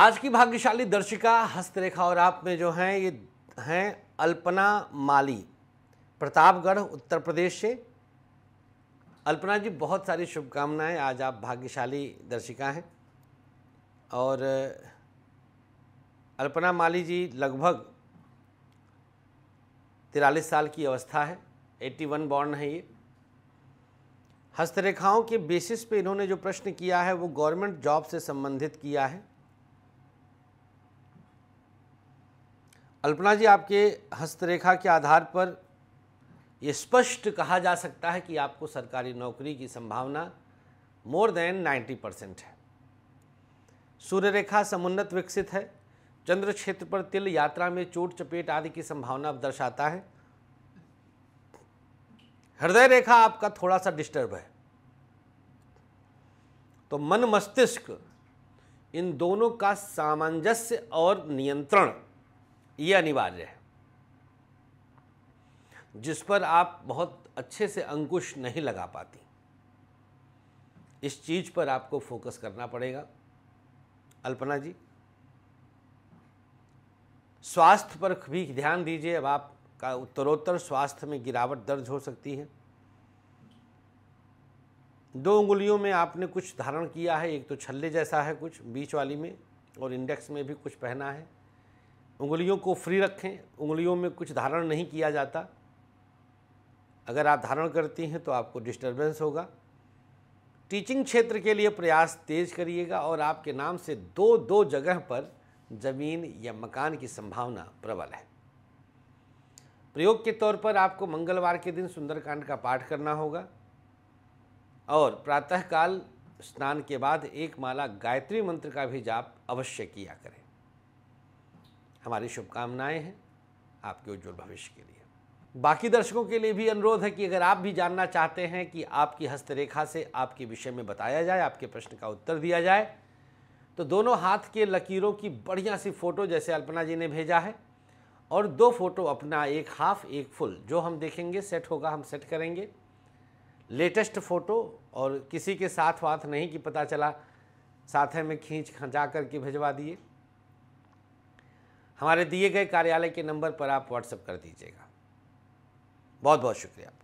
आज की भाग्यशाली दर्शिका हस्तरेखा और आप में जो हैं ये हैं अल्पना माली प्रतापगढ़ उत्तर प्रदेश से अल्पना जी बहुत सारी शुभकामनाएं आज आप भाग्यशाली दर्शिका हैं और अल्पना माली जी लगभग तिरालीस साल की अवस्था है 81 बॉर्न है ये हस्तरेखाओं के बेसिस पे इन्होंने जो प्रश्न किया है वो गवर्नमेंट जॉब से संबंधित किया है अल्पना जी आपके हस्तरेखा के आधार पर ये स्पष्ट कहा जा सकता है कि आपको सरकारी नौकरी की संभावना मोर देन 90 परसेंट है सूर्य रेखा समुन्नत विकसित है चंद्र क्षेत्र पर तिल यात्रा में चोट चपेट आदि की संभावना दर्शाता है हृदय रेखा आपका थोड़ा सा डिस्टर्ब है तो मन मस्तिष्क इन दोनों का सामंजस्य और नियंत्रण ये अनिवार्य है जिस पर आप बहुत अच्छे से अंकुश नहीं लगा पाती इस चीज़ पर आपको फोकस करना पड़ेगा अल्पना जी स्वास्थ्य पर भी ध्यान दीजिए अब आपका उत्तरोत्तर स्वास्थ्य में गिरावट दर्ज हो सकती है दो उंगलियों में आपने कुछ धारण किया है एक तो छल्ले जैसा है कुछ बीच वाली में और इंडेक्स में भी कुछ पहना है उंगलियों को फ्री रखें उंगलियों में कुछ धारण नहीं किया जाता अगर आप धारण करती हैं तो आपको डिस्टर्बेंस होगा टीचिंग क्षेत्र के लिए प्रयास तेज करिएगा और आपके नाम से दो दो जगह पर ज़मीन या मकान की संभावना प्रबल है प्रयोग के तौर पर आपको मंगलवार के दिन सुंदरकांड का पाठ करना होगा और प्रातःकाल स्नान के बाद एक माला गायत्री मंत्र का भी जाप अवश्य किया करें हमारी शुभकामनाएं हैं आपके उज्जवल भविष्य के लिए बाकी दर्शकों के लिए भी अनुरोध है कि अगर आप भी जानना चाहते हैं कि आपकी हस्तरेखा से आपके विषय में बताया जाए आपके प्रश्न का उत्तर दिया जाए तो दोनों हाथ के लकीरों की बढ़िया सी फ़ोटो जैसे अल्पना जी ने भेजा है और दो फ़ोटो अपना एक हाफ एक फुल जो हम देखेंगे सेट होगा हम सेट करेंगे लेटेस्ट फ़ोटो और किसी के साथ वाथ नहीं कि पता चला साथ में खींच खंचा करके भिजवा दिए हमारे दिए गए कार्यालय के नंबर पर आप व्हाट्सएप कर दीजिएगा बहुत बहुत शुक्रिया